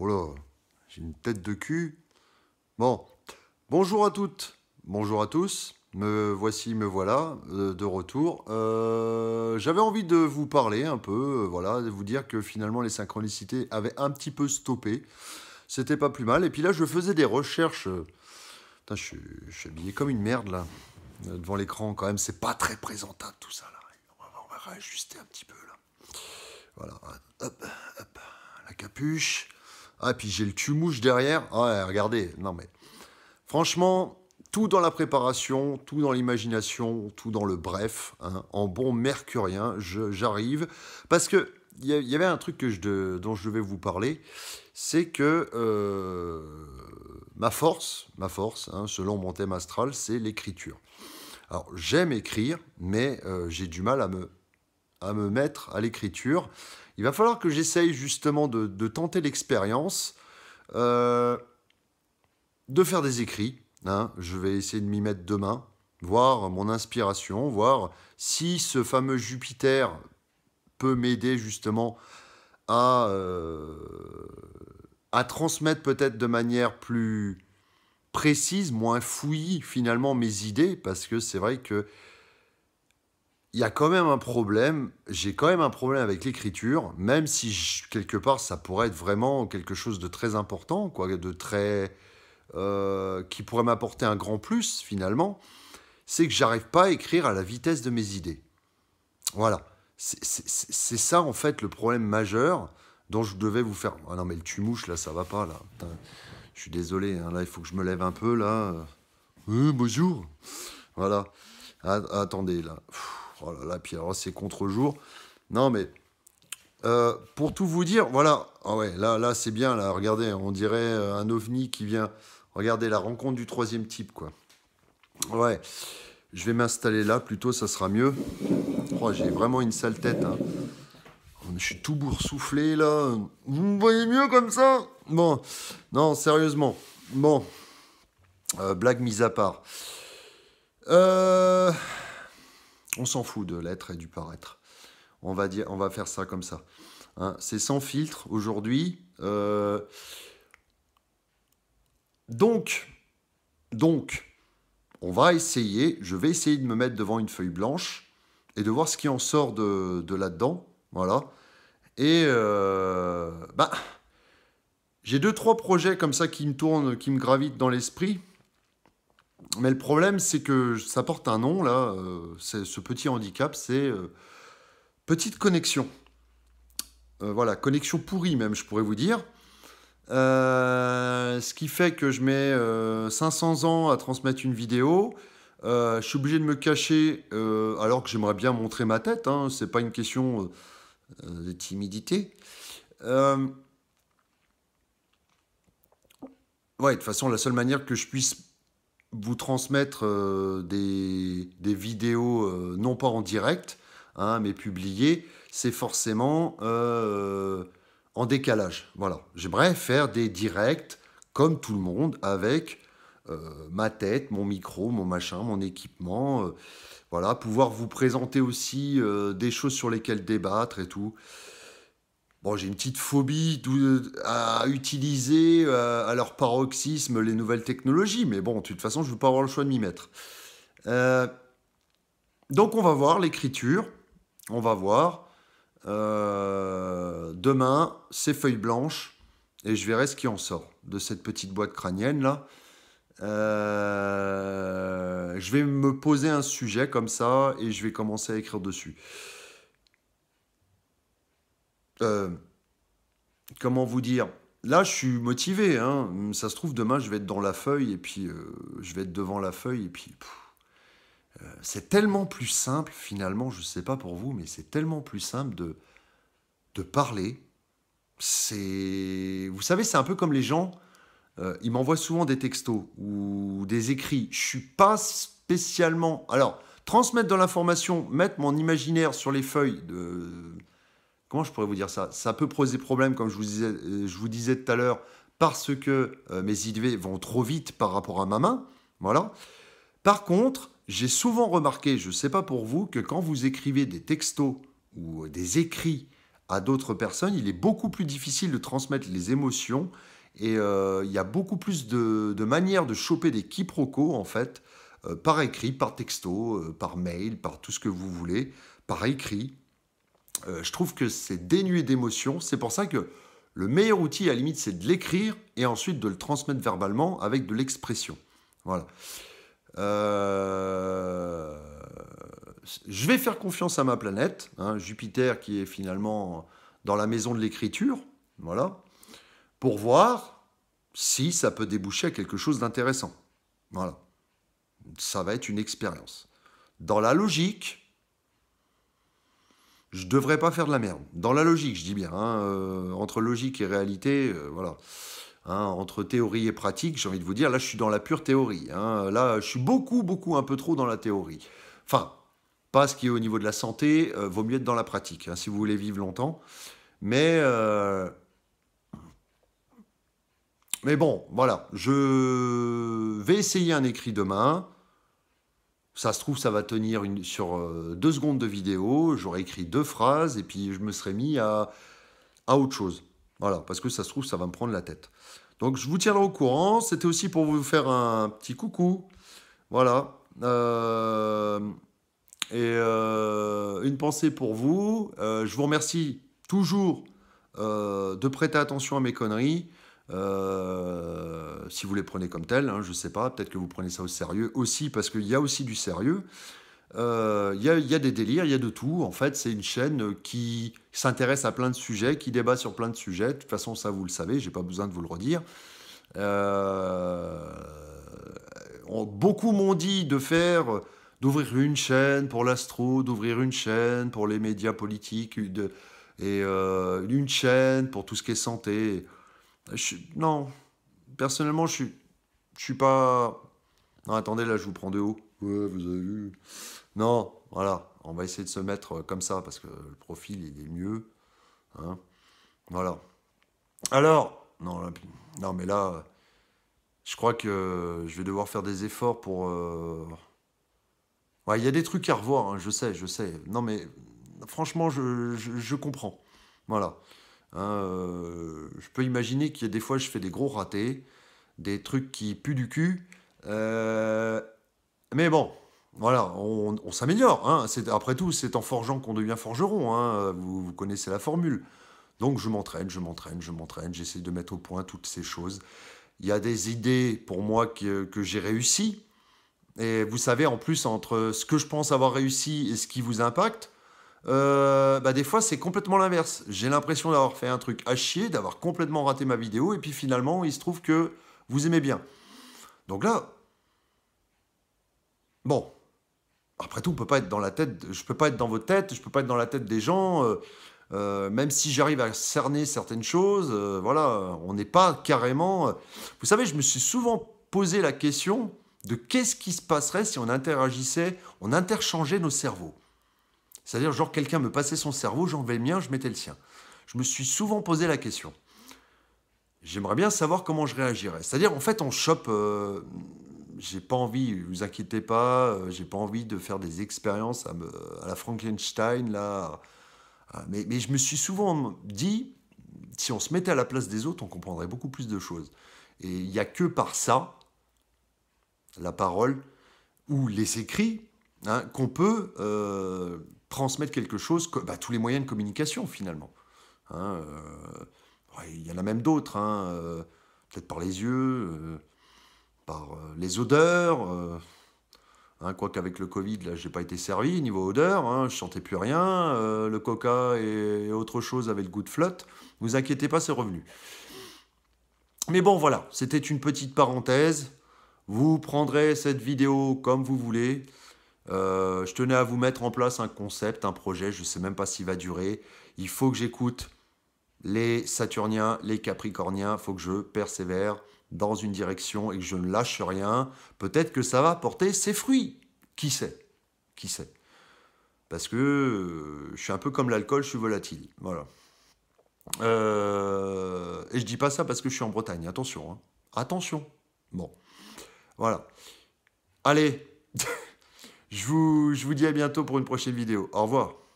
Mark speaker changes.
Speaker 1: Oh là, j'ai une tête de cul. Bon, bonjour à toutes, bonjour à tous. Me voici, me voilà, euh, de retour. Euh, j'avais envie de vous parler un peu, euh, voilà, de vous dire que finalement les synchronicités avaient un petit peu stoppé. C'était pas plus mal. Et puis là, je faisais des recherches. Putain, je, suis, habillé comme une merde là, devant l'écran quand même. C'est pas très présentable tout ça là. On va, on réajuster un petit peu là. Voilà, hop, hop, la capuche. Ah, puis j'ai le tumouche derrière. Ah, regardez, non mais. Franchement, tout dans la préparation, tout dans l'imagination, tout dans le bref. Hein, en bon mercurien, j'arrive. Parce que il y, avait un truc dont je devais vous parler, c'est que euh, ma force, ma force, hein, selon mon thème astral, c'est l'écriture. Alors j'aime écrire, mais euh, j'ai du mal à me à me mettre à l'écriture. Il va falloir que j'essaye justement de, tenter l'expérience, euh, de faire des écrits. Hein. Je vais essayer de m'y mettre demain, voir mon inspiration, voir si ce fameux Jupiter peut m'aider justement à, euh, à transmettre peut-être de manière plus précise, moins fouillie finalement mes idées, parce que c'est vrai que il y a quand même un problème, j'ai quand même un problème avec l'écriture, même si quelque part ça pourrait être vraiment quelque chose de très important, quoi, de très euh, qui pourrait m'apporter un grand plus finalement, c'est que j'arrive pas à écrire à la vitesse de mes idées. Voilà, c'est ça en fait le problème majeur dont je devais vous faire. Ah non mais le tumouche là, ça va pas là. je suis désolé, hein, là il faut que je me lève un peu là. Euh, bonjour, voilà. attendez là. Oh là là, puis alors oh, c'est contre-jour. Non, mais euh, pour tout vous dire, voilà. Ah ouais, là, là c'est bien. Là, regardez, on dirait euh, un ovni qui vient. Regardez la rencontre du troisième type, quoi. Ouais. Je vais m'installer là, plutôt, ça sera mieux. Oh, j'ai vraiment une sale tête. Hein. Oh, je suis tout boursouflé, là. Vous me voyez mieux comme ça Bon, non, sérieusement. Bon, euh, blague mise à part. Euh... On s'en fout de l'être et du paraître. On va, dire, on va faire ça comme ça. Hein. c'est sans filtre aujourd'hui. Euh, donc, donc, on va essayer, je vais essayer de me mettre devant une feuille blanche et de voir ce qui en sort de, là-dedans. Voilà. Et euh, bah, j'ai deux, trois projets comme ça qui me tournent, qui me gravitent dans l'esprit mais le problème, c'est que ça porte un nom, là, euh, ce petit handicap, c'est euh, petite connexion. Euh, voilà, connexion pourrie même, je pourrais vous dire. ce qui fait que je mets 500 ans à transmettre une vidéo. je suis obligé de me cacher alors que j'aimerais bien montrer ma tête. Ce hein. c'est pas une question de timidité. ouais, de toute façon, la seule manière que je puisse vous transmettre euh, des, vidéos, euh, non pas en direct, hein, mais publiées, c'est forcément euh, en décalage. Voilà. J'aimerais faire des directs, comme tout le monde, avec ma tête, mon micro, mon machin, mon équipement. voilà, pouvoir vous présenter aussi des choses sur lesquelles débattre et tout. Bon, j'ai une petite phobie à utiliser euh, à leur paroxysme les nouvelles technologies, mais bon, de toute façon, je ne veux pas avoir le choix de m'y mettre. Euh, donc, on va voir l'écriture, on va voir. Euh, demain, ces feuilles blanches. et je verrai ce qui en sort de cette petite boîte crânienne là. je vais me poser un sujet comme ça et je vais commencer à écrire dessus. Euh, comment vous dire Là, je suis motivé. Hein. Ça se trouve, demain, je vais être dans la feuille et puis euh, je vais être devant la feuille et puis. Euh, c'est tellement plus simple, finalement, je ne sais pas pour vous, mais c'est tellement plus simple de, de parler. C'est. Vous savez, c'est un peu comme les gens. ils m'envoient souvent des textos ou des écrits. Je suis pas spécialement. Alors, transmettre de l'information, mettre mon imaginaire sur les feuilles de, comment je pourrais vous dire ça Ça peut poser problème, comme je vous disais, euh, je vous disais tout à l'heure, parce que euh, mes idées vont trop vite par rapport à ma main. Voilà. Par contre, j'ai souvent remarqué, je ne sais pas pour vous, que quand vous écrivez des textos ou euh, des écrits à d'autres personnes, il est beaucoup plus difficile de transmettre les émotions et il y a beaucoup plus de, manières de choper des quiproquos en fait, par écrit, par texto, par mail, par tout ce que vous voulez, par écrit, euh, je trouve que c'est dénué d'émotion. C'est pour ça que le meilleur outil, à la limite, c'est de l'écrire et ensuite de le transmettre verbalement avec de l'expression. Voilà. Euh, je vais faire confiance à ma planète, hein, Jupiter qui est finalement dans la maison de l'écriture, voilà, pour voir si ça peut déboucher à quelque chose d'intéressant. Voilà. Ça va être une expérience. Dans la logique, je devrais pas faire de la merde. Dans la logique, je dis bien. Hein, euh, entre logique et réalité, euh, voilà. Hein, entre théorie et pratique, j'ai envie de vous dire, là, je suis dans la pure théorie. Hein. Là, je suis beaucoup, beaucoup, un peu trop dans la théorie. Enfin, pas ce qui est au niveau de la santé, euh, vaut mieux être dans la pratique, si vous voulez vivre longtemps. Mais... Mais bon, voilà, je vais essayer un écrit demain ça se trouve, ça va tenir sur euh, deux secondes de vidéo, j'aurais écrit deux phrases et puis je me serais mis à, à autre chose. Voilà, parce que ça se trouve, ça va me prendre la tête. Donc je vous tiendrai au courant. C'était aussi pour vous faire un petit coucou. Voilà. Euh, et euh, une pensée pour vous. je vous remercie toujours de prêter attention à mes conneries. Euh, si vous les prenez comme tels, hein, je ne sais pas, peut-être que vous prenez ça au sérieux aussi, parce qu'il y a aussi du sérieux. Euh, il y, a des délires, il y a de tout. En fait, c'est une chaîne qui s'intéresse à plein de sujets, qui débat sur plein de sujets. De toute façon, ça, vous le savez, j'ai pas besoin de vous le redire. Euh, beaucoup m'ont dit de faire, d'ouvrir une chaîne pour l'astro, d'ouvrir une chaîne pour les médias politiques, et une chaîne pour tout ce qui est santé non, personnellement, je suis, je suis pas. Non, attendez, là, je vous prends de haut. Ouais, vous avez vu. Non, voilà, on va essayer de se mettre euh, comme ça parce que le profil, il est mieux. Hein. voilà. Alors, non, non, mais là, je crois que je vais devoir faire des efforts pour. Euh, ouais, il y a des trucs à revoir, hein, je sais, je sais. Non, mais franchement, je, je comprends. Voilà. Hein, euh, je peux imaginer qu'il y a des fois, je fais des gros ratés, des trucs qui puent du cul. Euh, mais bon, voilà, on, s'améliore. Hein. Après tout, c'est en forgeant qu'on devient forgeron. Hein. Vous, connaissez la formule. Donc je m'entraîne, je m'entraîne, je m'entraîne, j'essaie de mettre au point toutes ces choses. Il y a des idées pour moi que, que j'ai réussi Et vous savez, en plus, entre ce que je pense avoir réussi et ce qui vous impacte, euh, bah des fois c'est complètement l'inverse. J'ai l'impression d'avoir fait un truc à chier, d'avoir complètement raté ma vidéo, et puis finalement il se trouve que vous aimez bien. Donc là, bon, après tout, on peut pas être dans la tête, je peux pas être dans vos têtes, je peux pas être dans la tête des gens. Euh, euh, même si j'arrive à cerner certaines choses, voilà, on n'est pas carrément. Vous savez, je me suis souvent posé la question de qu'est-ce qui se passerait si on interagissait, on interchangeait nos cerveaux. C'est-à-dire, genre, quelqu'un me passait son cerveau, j'enlevais le mien, je mettais le sien. Je me suis souvent posé la question. J'aimerais bien savoir comment je réagirais. C'est-à-dire, en fait, on chope. Euh, j'ai pas envie, vous inquiétez pas, Je euh, j'ai pas envie de faire des expériences à, me, à la Frankenstein, là. Ah, mais, je me suis souvent dit, si on se mettait à la place des autres, on comprendrait beaucoup plus de choses. Et il n'y a que par ça, la parole ou les écrits, hein, qu'on peut. Euh, transmettre quelque chose, bah, tous les moyens de communication finalement. Hein, euh, il y en a même d'autres, hein, euh, peut-être par les yeux, euh, par les odeurs. Hein, quoique quoi qu'avec le Covid, là, j'ai pas été servi niveau odeur, je sentais plus rien. le coca et, autre chose avec le goût de flotte. ne Vous inquiétez pas, c'est revenu. Mais bon, voilà, c'était une petite parenthèse. Vous prendrez cette vidéo comme vous voulez. Euh, je tenais à vous mettre en place un concept, un projet, je ne sais même pas s'il va durer. Il faut que j'écoute les Saturniens, les Capricorniens, il faut que je persévère dans une direction et que je ne lâche rien. Peut-être que ça va porter ses fruits. Qui sait Qui sait Parce que euh, je suis un peu comme l'alcool, je suis volatile. Voilà. Euh, et je dis pas ça parce que je suis en Bretagne, attention. Hein. Attention. Bon. Voilà. Allez, je vous, dis à bientôt pour une prochaine vidéo. Au revoir.